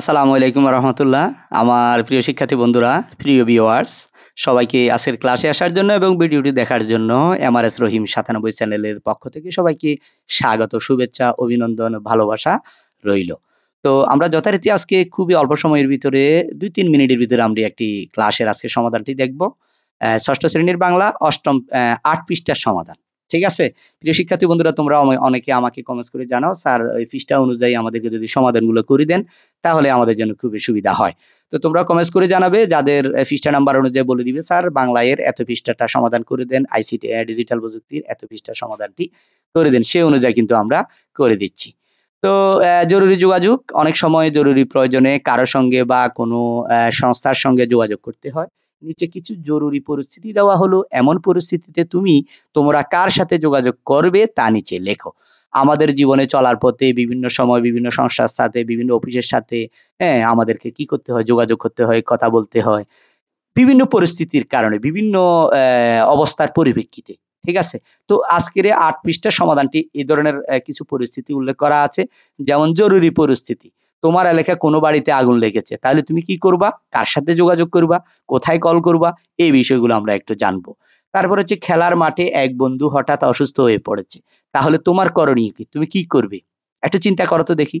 আসসালামু আলাইকুম রহমতুল্লাহ আমার প্রিয় শিক্ষার্থী বন্ধুরা প্রিয় ভিওয়ার্স সবাইকে আজকের ক্লাসে আসার জন্য এবং ভিডিওটি দেখার জন্য এমআরএস রহিম সাতানব্বই চ্যানেলের পক্ষ থেকে সবাইকে স্বাগত শুভেচ্ছা অভিনন্দন ভালোবাসা রইল তো আমরা যথারীতি আজকে খুবই অল্প সময়ের ভিতরে দুই তিন মিনিটের ভিতরে আমরা একটি ক্লাসের আজকে সমাধানটি দেখব ষষ্ঠ শ্রেণীর বাংলা অষ্টম আট পৃষ্ঠার সমাধান ঠিক আছে প্রিয় শিক্ষার্থী বন্ধুরা তোমরা অনেকে আমাকে কমেন্টস করে জানাও স্যার ওই ফিসটা অনুযায়ী আমাদেরকে যদি সমাধানগুলো করে দেন তাহলে আমাদের জন্য খুবই সুবিধা হয় তো তোমরা কমেন্টস করে জানাবে যাদের ফিসটা নাম্বার অনুযায়ী বলে দিবে স্যার বাংলায়ের এত পৃষ্ঠাটা সমাধান করে দেন আইসিটি ডিজিটাল প্রযুক্তির এত ফিসটা সমাধানটি করে দেন সে অনুযায়ী কিন্তু আমরা করে দিচ্ছি তো জরুরি যোগাযোগ অনেক সময় জরুরি প্রয়োজনে কারো সঙ্গে বা কোনো সংস্থার সঙ্গে যোগাযোগ করতে হয় নিচে কিছু জরুরি পরিস্থিতি দেওয়া হলো এমন পরিস্থিতিতে তুমি তোমরা কার সাথে যোগাযোগ করবে তা নিচে লেখো আমাদের জীবনে চলার পথে বিভিন্ন সময় বিভিন্ন সংস্থার সাথে বিভিন্ন অফিসের সাথে হ্যাঁ আমাদেরকে কি করতে হয় যোগাযোগ করতে হয় কথা বলতে হয় বিভিন্ন পরিস্থিতির কারণে বিভিন্ন অবস্থার পরিপ্রেক্ষিতে ঠিক আছে তো আজকের আট পৃষ্ঠা সমাধানটি এই ধরনের কিছু পরিস্থিতি উল্লেখ করা আছে যেমন জরুরি পরিস্থিতি তোমার এলাকায় কোনো বাড়িতে আগুন লেগেছে তাহলে তুমি কি করবা কার সাথে যোগাযোগ করবা কোথায় কল করবা এই বিষয়গুলো আমরা একটু জানবো তারপর হচ্ছে খেলার মাঠে এক বন্ধু হঠাৎ অসুস্থ হয়ে পড়েছে তাহলে তোমার করণীয় কি তুমি কি করবে একটু চিন্তা করো তো দেখি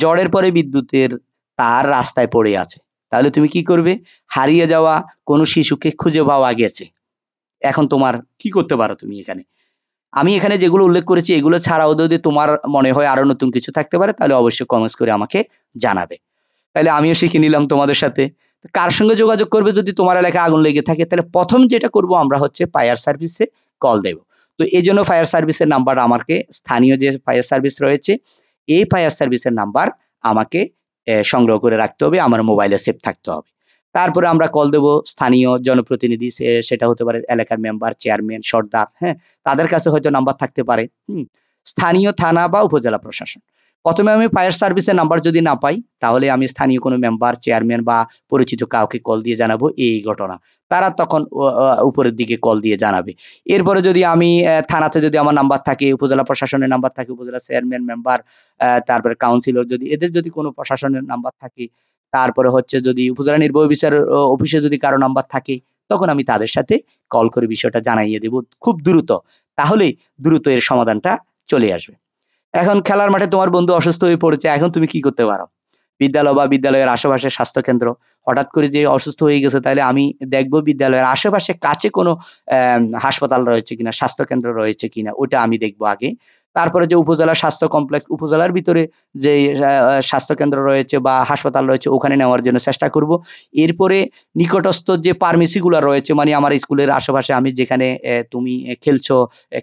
জ্বরের পরে বিদ্যুতের তার রাস্তায় পড়ে আছে তাহলে তুমি কি করবে হারিয়ে যাওয়া কোনো শিশুকে খুঁজে পাওয়া গেছে এখন তোমার কি করতে পারো তুমি এখানে আমি এখানে যেগুলো উল্লেখ করেছি এগুলো ছাড়াও যদি তোমার মনে হয় আরো নতুন কিছু থাকতে পারে তাহলে অবশ্যই কমেন্টস করে আমাকে জানাবে তাহলে আমিও শিখে নিলাম তোমাদের সাথে কার সঙ্গে যোগাযোগ করবে যদি তোমার এলাকায় আগুন লেগে থাকে তাহলে প্রথম যেটা করব আমরা হচ্ছে ফায়ার সার্ভিসে কল দেব তো এই জন্য ফায়ার সার্ভিসের নাম্বার আমাকে স্থানীয় যে ফায়ার সার্ভিস রয়েছে এই ফায়ার সার্ভিসের নাম্বার আমাকে সংগ্রহ করে রাখতে হবে আমার মোবাইলে সেভ থাকতে হবে তারপরে আমরা কল দেব স্থানীয় জনপ্রতিনিধি সেটা হতে পারে এলাকার মেম্বার চেয়ারম্যান সর্দার হ্যাঁ তাদের কাছে হয়তো নাম্বার থাকতে পারে হুম স্থানীয় থানা বা উপজেলা প্রশাসন প্রথমে আমি ফায়ার সার্ভিসের নাম্বার যদি না পাই তাহলে আমি স্থানীয় কোনো মেম্বার চেয়ারম্যান বা পরিচিত কাউকে কল দিয়ে জানাবো এই ঘটনা তারা তখন উপরের দিকে কল দিয়ে জানাবে এরপরে যদি আমি থানাতে যদি আমার নাম্বার থাকে উপজেলা প্রশাসনের নাম্বার থাকে উপজেলা চেয়ারম্যান মেম্বার তারপরে কাউন্সিলর যদি এদের যদি কোনো প্রশাসনের নাম্বার থাকে তারপরে হচ্ছে যদি উপজেলা নির্বাহী বিচার অফিসে যদি কারো নাম্বার থাকে তখন আমি তাদের সাথে কল করে বিষয়টা জানাইয়ে দেব খুব দ্রুত তাহলেই দ্রুত এর সমাধানটা চলে আসবে এখন খেলার মাঠে তোমার বন্ধু অসুস্থ হয়ে পড়েছে এখন তুমি কি করতে পারো বিদ্যালয় বা বিদ্যালয়ের আশেপাশে স্বাস্থ্যকেন্দ্র হঠাৎ করে যে অসুস্থ হয়ে গেছে তাহলে আমি দেখব বিদ্যালয়ের আশেপাশে কাছে কোনো হাসপাতাল রয়েছে কিনা স্বাস্থ্যকেন্দ্র রয়েছে কিনা ওটা আমি দেখব আগে তারপরে যে উপজেলা স্বাস্থ্য কমপ্লেক্স উপজেলার ভিতরে যে স্বাস্থ্যকেন্দ্র রয়েছে বা হাসপাতাল রয়েছে ওখানে নেওয়ার জন্য চেষ্টা করব এরপরে নিকটস্থ যে ফার্মেসিগুলো রয়েছে মানে আমার স্কুলের আশেপাশে আমি যেখানে তুমি খেলছো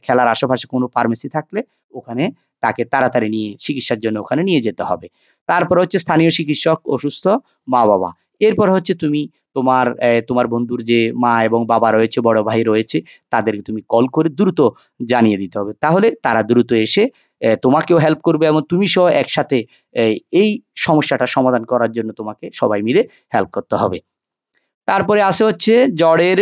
খেলার আশেপাশে কোনো ফার্মেসি থাকলে ওখানে তাকে তাড়াতাড়ি নিয়ে চিকিৎসার জন্য ওখানে নিয়ে যেতে হবে তারপর হচ্ছে স্থানীয় চিকিৎসক অসুস্থ মা বাবা এরপর হচ্ছে তুমি তোমার তোমার বন্ধুর যে মা এবং বাবা রয়েছে বড় ভাই রয়েছে তাদেরকে তুমি কল করে দ্রুত জানিয়ে দিতে হবে তাহলে তারা দ্রুত এসে তোমাকেও হেল্প করবে এবং তুমি সহ একসাথে এই সমস্যাটা সমাধান করার জন্য তোমাকে সবাই মিলে হেল্প করতে হবে তারপরে আসে হচ্ছে জ্বরের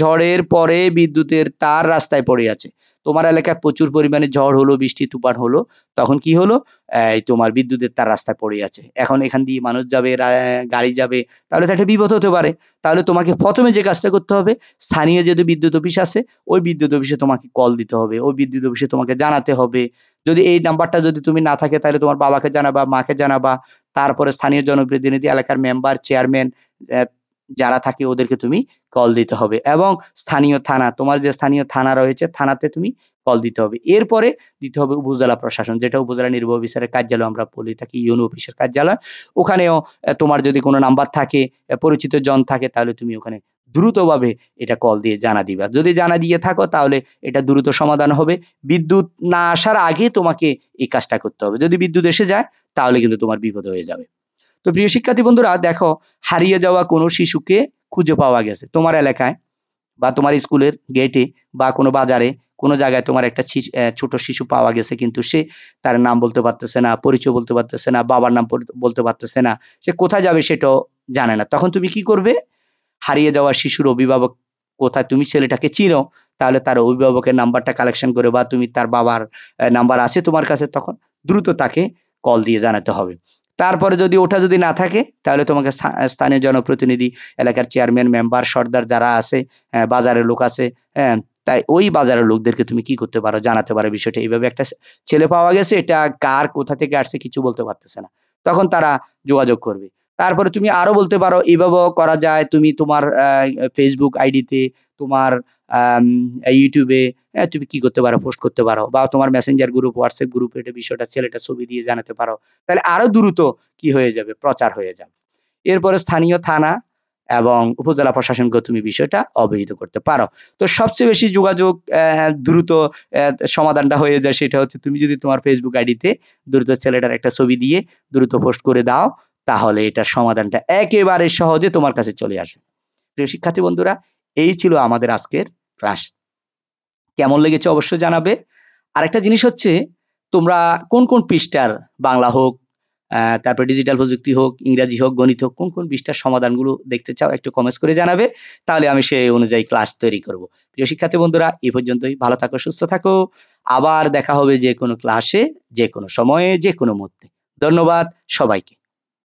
ঝড়ের পরে বিদ্যুতের তার রাস্তায় পড়ে আছে তোমার এলাকায় প্রচুর পরিমাণে ঝড় হলো বৃষ্টি তুফান হলো তখন কি হলো এই তোমার বিদ্যুতের তার রাস্তায় পড়ে আছে এখন এখান দিয়ে মানুষ যাবে গাড়ি যাবে তাহলে তো একটা বিপদ হতে পারে তাহলে তোমাকে প্রথমে যে কাজটা করতে হবে স্থানীয় যদি বিদ্যুৎ অফিস আছে ওই বিদ্যুৎ অফিসে তোমাকে কল দিতে হবে ওই বিদ্যুৎ অফিসে তোমাকে জানাতে হবে যদি এই নাম্বারটা যদি তুমি না থাকে তাহলে তোমার বাবাকে জানাবা মাকে জানাবা তারপরে স্থানীয় জনপ্রতিনিধি এলাকার মেম্বার চেয়ারম্যান যারা থাকে ওদেরকে তুমি কল দিতে হবে এবং স্থানীয় থানা তোমার যে স্থানীয় থানা রয়েছে থানাতে তুমি কল দিতে হবে এরপরে দিতে হবে উপজেলা প্রশাসন যেটা উপজেলা নির্বাহী অফিসারের কার্যালয় আমরা বলি থাকি ইউনো অফিসের কার্যালয় ওখানেও তোমার যদি কোনো নাম্বার থাকে পরিচিত জন থাকে তাহলে তুমি ওখানে দ্রুতভাবে এটা কল দিয়ে জানা দিবা যদি জানা দিয়ে থাকো তাহলে এটা দ্রুত সমাধান হবে বিদ্যুৎ না আসার আগে তোমাকে এই কাজটা করতে হবে যদি বিদ্যুৎ এসে যায় তাহলে কিন্তু তোমার বিপদ হয়ে যাবে তো প্রিয় শিক্ষার্থী বন্ধুরা দেখো হারিয়ে যাওয়া কোনো শিশুকে খুঁজে পাওয়া গেছে তোমার এলাকায় বা তোমার স্কুলের গেটে বা কোনো বাজারে কোনো জায়গায় তোমার একটা ছোট শিশু পাওয়া গেছে কিন্তু সে তার নাম বলতে পারতেছে না পরিচয় বলতে পারতেছে না বাবার নাম বলতে পারতেছে না সে কোথায় যাবে সেটাও জানে না তখন তুমি কি করবে হারিয়ে যাওয়া শিশুর অভিভাবক কোথায় তুমি ছেলেটাকে চিনো তাহলে তার অভিভাবকের নাম্বারটা কালেকশন করে বা তুমি তার বাবার নাম্বার আছে তোমার কাছে তখন দ্রুত তাকে কল দিয়ে জানাতে হবে তারপরে যদি ওটা যদি না থাকে তাহলে তোমাকে স্থানীয় জনপ্রতিনিধি এলাকার চেয়ারম্যান মেম্বার সর্দার যারা আছে বাজারের লোক আছে হ্যাঁ তাই ওই বাজারের লোকদেরকে তুমি কি করতে পারো জানাতে পারো বিষয়টা এইভাবে একটা ছেলে পাওয়া গেছে এটা কার কোথা থেকে আসছে কিছু বলতে পারতেছে না তখন তারা যোগাযোগ করবে তারপরে তুমি আরো বলতে পারো এভাবেও করা যায় তুমি তোমার ফেসবুক আইডিতে তোমার ইউটিউবে তুমি কি করতে পারো পোস্ট করতে পারো বা তোমার মেসেঞ্জার গ্রুপ হোয়াটসঅ্যাপ গ্রুপে এটা বিষয়টা ছেলেটা ছবি দিয়ে জানাতে পারো তাহলে আরো দ্রুত কি হয়ে যাবে প্রচার হয়ে যাবে এরপরে স্থানীয় থানা এবং উপজেলা প্রশাসনকে তুমি বিষয়টা অবহিত করতে পারো তো সবচেয়ে বেশি যোগাযোগ দ্রুত সমাধানটা হয়ে যায় সেটা হচ্ছে তুমি যদি তোমার ফেসবুক আইডিতে দ্রুত ছেলেটার একটা ছবি দিয়ে দ্রুত পোস্ট করে দাও তাহলে এটা সমাধানটা একেবারে সহজে তোমার কাছে চলে আসবে প্রিয় শিক্ষার্থী বন্ধুরা এই ছিল আমাদের আজকের ক্লাস কেমন লেগেছে অবশ্য জানাবে আরেকটা জিনিস হচ্ছে তোমরা কোন কোন পৃষ্ঠার বাংলা হোক তারপরে ডিজিটাল প্রযুক্তি হোক ইংরাজি হোক গণিত হোক কোন কোন পৃষ্ঠার সমাধানগুলো দেখতে চাও একটু কমেন্টস করে জানাবে তাহলে আমি সেই অনুযায়ী ক্লাস তৈরি করব প্রিয় শিক্ষার্থী বন্ধুরা এই পর্যন্তই ভালো থাকো সুস্থ থাকো আবার দেখা হবে যে কোনো ক্লাসে যে কোনো সময়ে যে কোনো মুহূর্তে ধন্যবাদ সবাইকে